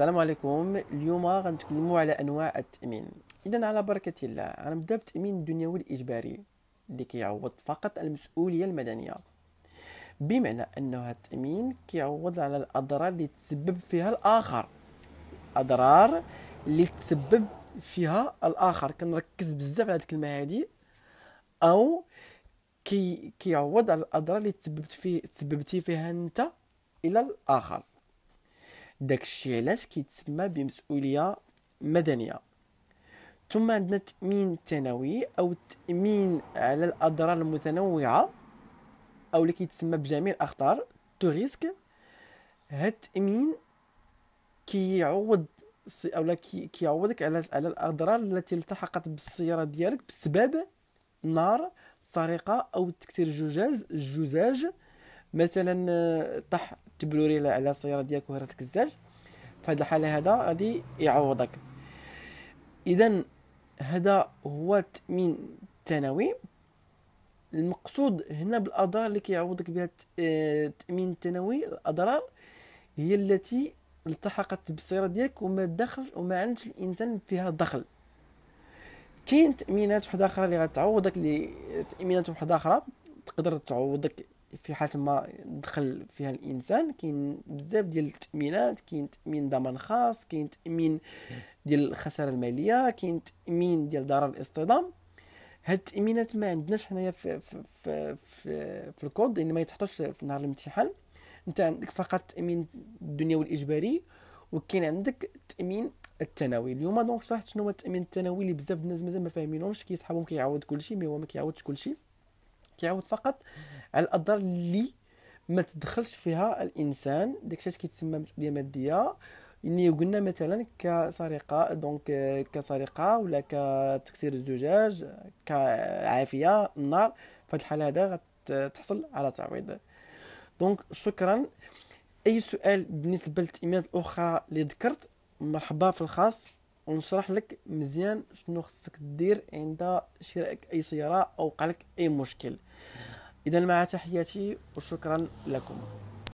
السلام عليكم اليوم غنتكلموا على انواع التامين اذا على بركه الله غنبدا بالتامين الدنيوي الاجباري اللي كيعوض فقط المسؤوليه المدنيه بمعنى انه التامين كيعوض على الاضرار اللي تسبب فيها الاخر اضرار اللي تسبب فيها الاخر كنركز بزاف على هذه الكلمه هذه او كي كيعوض على الاضرار اللي تسببت فيه تسببتي فيها انت الى الاخر داكشي علاش كيتسمى بمسؤوليه مدنيه ثم عندنا التامين الثانوي او التامين على الاضرار المتنوعه او اللي كيتسمى بجميع الاخطار تو ريسك هاد التامين كيعوض او كيعوضك على على الاضرار التي التحقت بالسياره ديالك بسبب نار سرقه او تكسير جزاز الجزاج مثلا آه، طح تبلوري على السياره ديالك وهرتك الزاج في هذه الحاله هذا غادي يعوضك اذا هذا هو التامين الثانوي المقصود هنا بالاضرار اللي كيعوضك بها التامين آه، الثانوي الاضرار هي التي التحقت بالسياره ديالك وما دخل وما عندش الانسان فيها دخل كاين تامينات وحده اخرى اللي غتعوضك لتامينات تامينات وحده اخرى تقدر تعوضك في حالة ما دخل فيها الانسان كاين بزاف ديال التامينات كاين تامين ضمان خاص كاين تامين ديال الخساره الماليه كاين تامين ديال ضرر الاصطدام هاد التامينات ما عندناش حنايا في في في في, في الكود لان ما يتحطوش في نهار الامتحان انت عندك فقط التامين الدنيوي الاجباري وكاين عندك التامين التناوي اليوم دونك شرحت شنو هو التامين التناوي اللي بزاف الناس مازال ما فاهمينهمش كيسحبهم كيعوض كلشي مي هو ما كيعوضش كلشي كيعوض فقط على الاضرار اللي ما تدخلش فيها الانسان الشيء كيتسمى مسؤوليه ماديه يعني قلنا مثلا كسرقه دونك كسرقه ولا كتكسير الزجاج كعافيه النار فهاد الحال هذا غتحصل على تعويض دونك شكرا اي سؤال بالنسبه للتامينات الاخرى اللي ذكرت مرحبا في الخاص ونشرح لك مزيان شنو خصك دير عند شرائك اي سياره او وقع لك اي مشكل إذا مع تحياتي وشكرا لكم